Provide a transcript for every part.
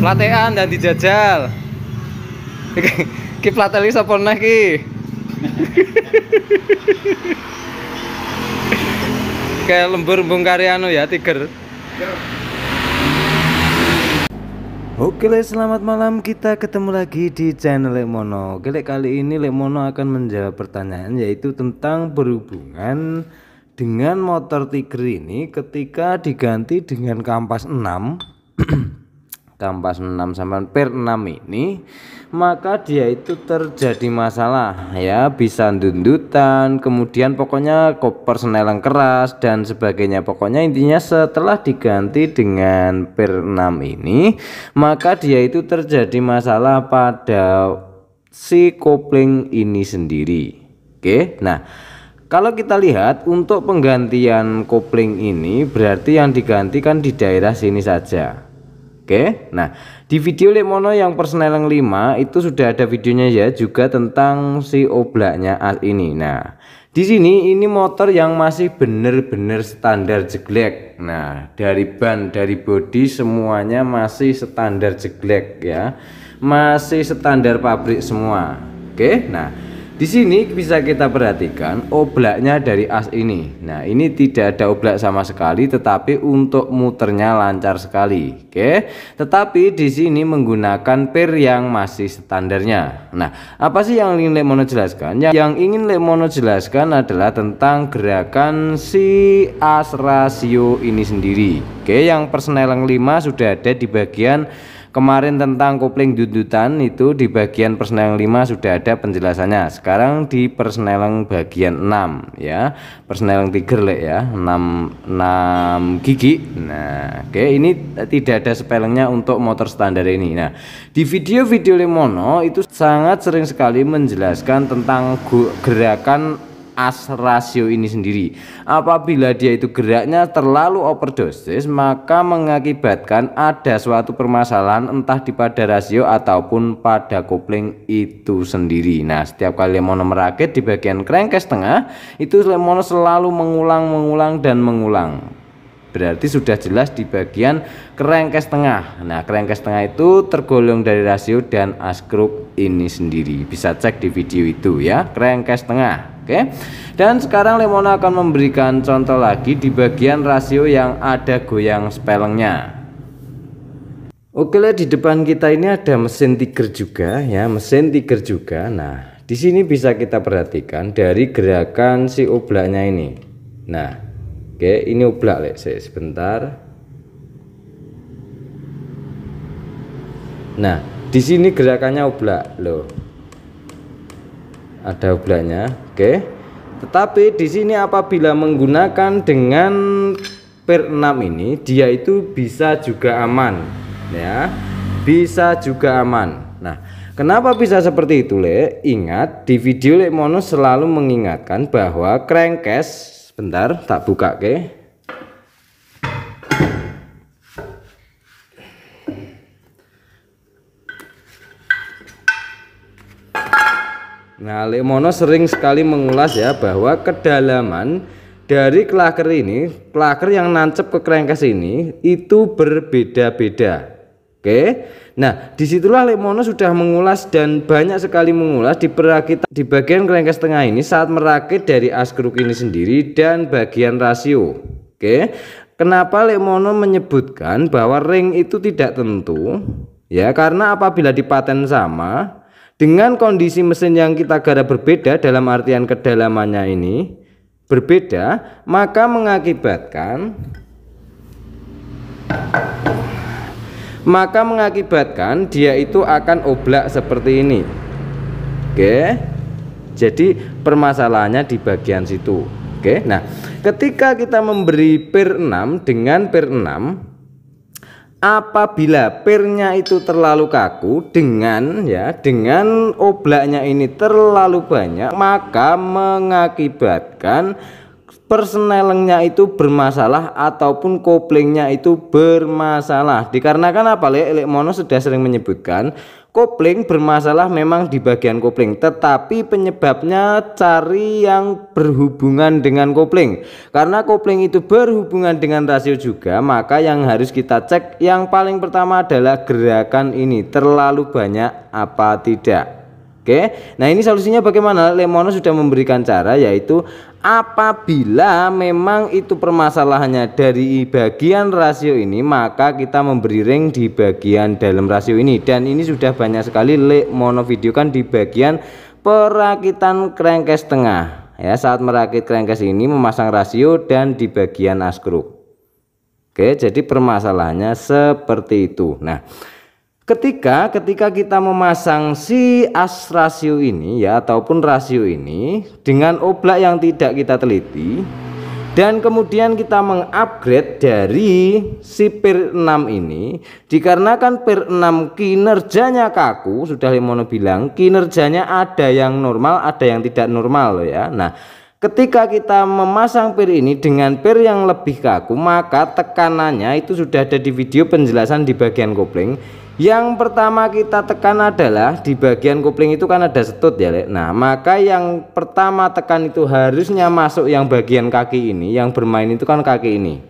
Platean dan dijajal. Ki plateli sapa neh ki? Kayak lembur Bung Karyano anu ya, Tiger. Oke le, selamat malam. Kita ketemu lagi di channel Lemono. Oke le, kali ini Lemono akan menjawab pertanyaan yaitu tentang berhubungan dengan motor Tiger ini ketika diganti dengan kampas 6 kampas 6 sampai per 6 ini maka dia itu terjadi masalah ya bisa dundutan kemudian pokoknya koper seneleng keras dan sebagainya pokoknya intinya setelah diganti dengan per 6 ini maka dia itu terjadi masalah pada si kopling ini sendiri oke nah kalau kita lihat untuk penggantian kopling ini berarti yang digantikan di daerah sini saja Oke. Nah, di video Lemono yang personel yang 5 itu sudah ada videonya ya juga tentang si oblaknya as ini. Nah, di sini ini motor yang masih benar-benar standar jeglek. Nah, dari ban, dari bodi semuanya masih standar jeglek ya. Masih standar pabrik semua. Oke. Nah, di sini bisa kita perhatikan oblaknya dari as ini. Nah, ini tidak ada oblak sama sekali tetapi untuk muternya lancar sekali. Oke. Tetapi di sini menggunakan pair yang masih standarnya. Nah, apa sih yang ingin Lemono jelaskan? Yang, yang ingin Lemono jelaskan adalah tentang gerakan si as rasio ini sendiri. Oke, yang persneling lima sudah ada di bagian Kemarin tentang kopling dudutan itu di bagian yang 5 sudah ada penjelasannya. Sekarang di persneleng bagian 6 ya. persneleng tiger lek ya, 6 6 gigi. Nah, oke okay. ini tidak ada spellingnya untuk motor standar ini. Nah, di video-video Lemono itu sangat sering sekali menjelaskan tentang gerakan as rasio ini sendiri. Apabila dia itu geraknya terlalu overdosis, maka mengakibatkan ada suatu permasalahan entah di pada rasio ataupun pada kopling itu sendiri. Nah, setiap kali Lemono merakit di bagian crankcase tengah, itu Lemono selalu mengulang, mengulang dan mengulang berarti sudah jelas di bagian kerengkes tengah nah kerengkes tengah itu tergolong dari rasio dan askruk ini sendiri bisa cek di video itu ya kerengkes tengah Oke. Dan sekarang Lemona akan memberikan contoh lagi di bagian rasio yang ada goyang spellingnya. Oke lah di depan kita ini ada mesin tiger juga ya, mesin tiger juga. Nah, di sini bisa kita perhatikan dari gerakan si oblaknya ini. Nah, oke ini oblak lek sebentar. Nah, di sini gerakannya oblak loh ada ublanya, oke tetapi di sini apabila menggunakan dengan per 6 ini dia itu bisa juga aman ya bisa juga aman nah kenapa bisa seperti itu le ingat di video le mono selalu mengingatkan bahwa crankcase sebentar tak buka oke Alemono sering sekali mengulas ya bahwa kedalaman dari klaker ini, klaker yang nancep ke krengkes ini itu berbeda-beda. Oke. Nah, disitulah Lemono sudah mengulas dan banyak sekali mengulas di perakit di bagian kerengkes tengah ini saat merakit dari askruk ini sendiri dan bagian rasio. Oke. Kenapa Lemono menyebutkan bahwa ring itu tidak tentu? Ya, karena apabila dipaten sama, dengan kondisi mesin yang kita garap berbeda dalam artian kedalamannya ini berbeda maka mengakibatkan maka mengakibatkan dia itu akan oblak seperti ini oke jadi permasalahannya di bagian situ oke nah ketika kita memberi per 6 dengan per 6 apabila pirnya itu terlalu kaku dengan ya dengan oblaknya ini terlalu banyak maka mengakibatkan persnelengnya itu bermasalah ataupun koplingnya itu bermasalah dikarenakan apa Lek Lek Mono sudah sering menyebutkan Kopling bermasalah memang di bagian kopling, tetapi penyebabnya cari yang berhubungan dengan kopling. Karena kopling itu berhubungan dengan rasio juga, maka yang harus kita cek yang paling pertama adalah gerakan ini terlalu banyak apa tidak. Oke. Nah, ini solusinya bagaimana? Lemono sudah memberikan cara yaitu apabila memang itu permasalahannya dari bagian rasio ini, maka kita memberi ring di bagian dalam rasio ini dan ini sudah banyak sekali Lemono videokan di bagian perakitan crankcase tengah. Ya, saat merakit crankcase ini memasang rasio dan di bagian askruk. Oke, jadi permasalahannya seperti itu. Nah, Ketika ketika kita memasang si as rasio ini ya ataupun rasio ini dengan oblak yang tidak kita teliti dan kemudian kita mengupgrade dari si PIR 6 ini dikarenakan PIR 6 kinerjanya kaku sudah Limono bilang kinerjanya ada yang normal ada yang tidak normal loh ya. Nah, Ketika kita memasang pir ini dengan pir yang lebih kaku, maka tekanannya itu sudah ada di video penjelasan di bagian kopling. Yang pertama kita tekan adalah di bagian kopling itu kan ada setut ya, Lek. Nah, maka yang pertama tekan itu harusnya masuk yang bagian kaki ini, yang bermain itu kan kaki ini.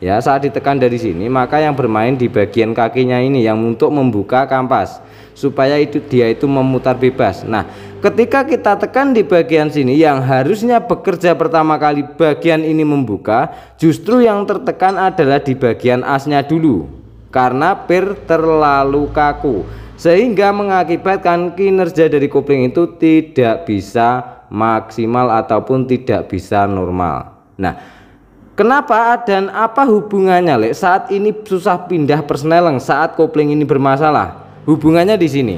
Ya, saat ditekan dari sini, maka yang bermain di bagian kakinya ini yang untuk membuka kampas supaya itu dia itu memutar bebas. Nah, Ketika kita tekan di bagian sini yang harusnya bekerja pertama kali bagian ini membuka, justru yang tertekan adalah di bagian asnya dulu karena pir terlalu kaku sehingga mengakibatkan kinerja dari kopling itu tidak bisa maksimal ataupun tidak bisa normal. Nah, kenapa dan apa hubungannya Lek saat ini susah pindah persneleng saat kopling ini bermasalah? Hubungannya di sini.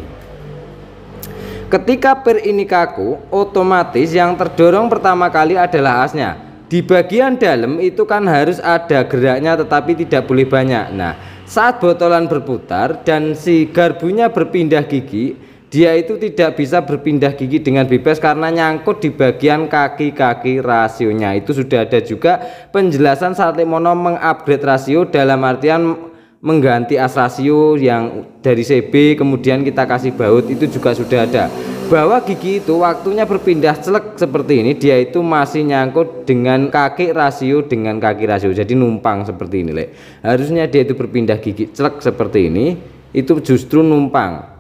Ketika per ini kaku, otomatis yang terdorong pertama kali adalah asnya. Di bagian dalam itu kan harus ada geraknya tetapi tidak boleh banyak. Nah, saat botolan berputar dan si garbunya berpindah gigi, dia itu tidak bisa berpindah gigi dengan bebas karena nyangkut di bagian kaki-kaki rasionya itu sudah ada juga penjelasan saat Limono mengupgrade rasio dalam artian mengganti asrasio yang dari CB kemudian kita kasih baut itu juga sudah ada bahwa gigi itu waktunya berpindah celek seperti ini dia itu masih nyangkut dengan kaki rasio dengan kaki rasio jadi numpang seperti ini Le. harusnya dia itu berpindah gigi celek seperti ini itu justru numpang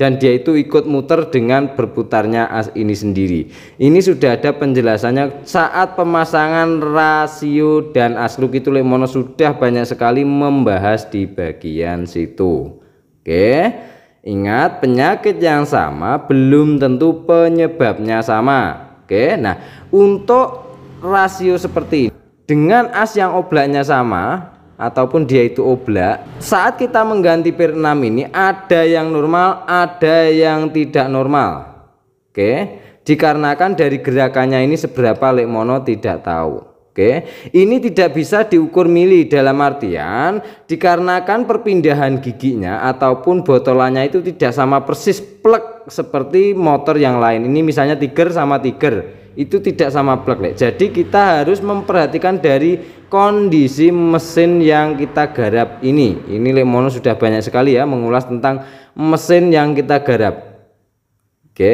dan dia itu ikut muter dengan berputarnya as ini sendiri. Ini sudah ada penjelasannya saat pemasangan rasio dan asluk itu Lemono sudah banyak sekali membahas di bagian situ. Oke. Ingat penyakit yang sama belum tentu penyebabnya sama. Oke. Nah, untuk rasio seperti ini dengan as yang oblaknya sama ataupun dia itu oblak saat kita mengganti pir 6 ini ada yang normal ada yang tidak normal oke dikarenakan dari gerakannya ini seberapa lekmono tidak tahu oke ini tidak bisa diukur mili dalam artian dikarenakan perpindahan giginya ataupun botolannya itu tidak sama persis plek seperti motor yang lain ini misalnya tiger sama tiger itu tidak sama plek lek. Jadi kita harus memperhatikan dari kondisi mesin yang kita garap ini. Ini lemono sudah banyak sekali ya mengulas tentang mesin yang kita garap. Oke.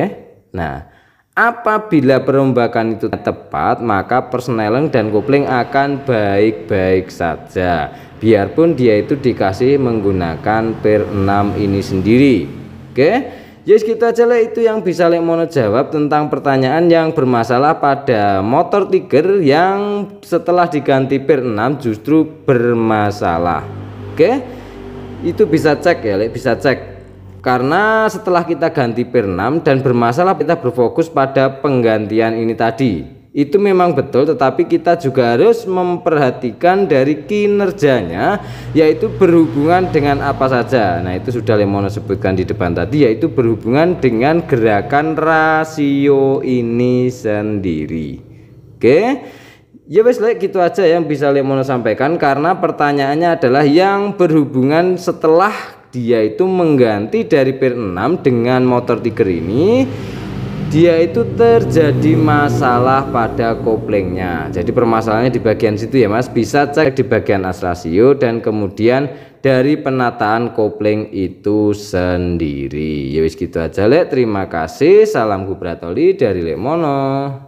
Nah, apabila perombakan itu tepat, maka persneling dan kopling akan baik-baik saja. Biarpun dia itu dikasih menggunakan per 6 ini sendiri. Oke. Yes kita lah itu yang bisa lek mono jawab tentang pertanyaan yang bermasalah pada motor Tiger yang setelah diganti per 6 justru bermasalah. Oke. Itu bisa cek ya, lek bisa cek. Karena setelah kita ganti per 6 dan bermasalah kita berfokus pada penggantian ini tadi itu memang betul tetapi kita juga harus memperhatikan dari kinerjanya yaitu berhubungan dengan apa saja nah itu sudah Lemono sebutkan di depan tadi yaitu berhubungan dengan gerakan rasio ini sendiri oke ya wes gitu aja yang bisa Lemono sampaikan karena pertanyaannya adalah yang berhubungan setelah dia itu mengganti dari pir 6 dengan motor tiger ini dia itu terjadi masalah pada koplingnya jadi permasalahannya di bagian situ ya mas bisa cek di bagian rasio dan kemudian dari penataan kopling itu sendiri ya wis gitu aja lek terima kasih salam gubratoli dari Lemono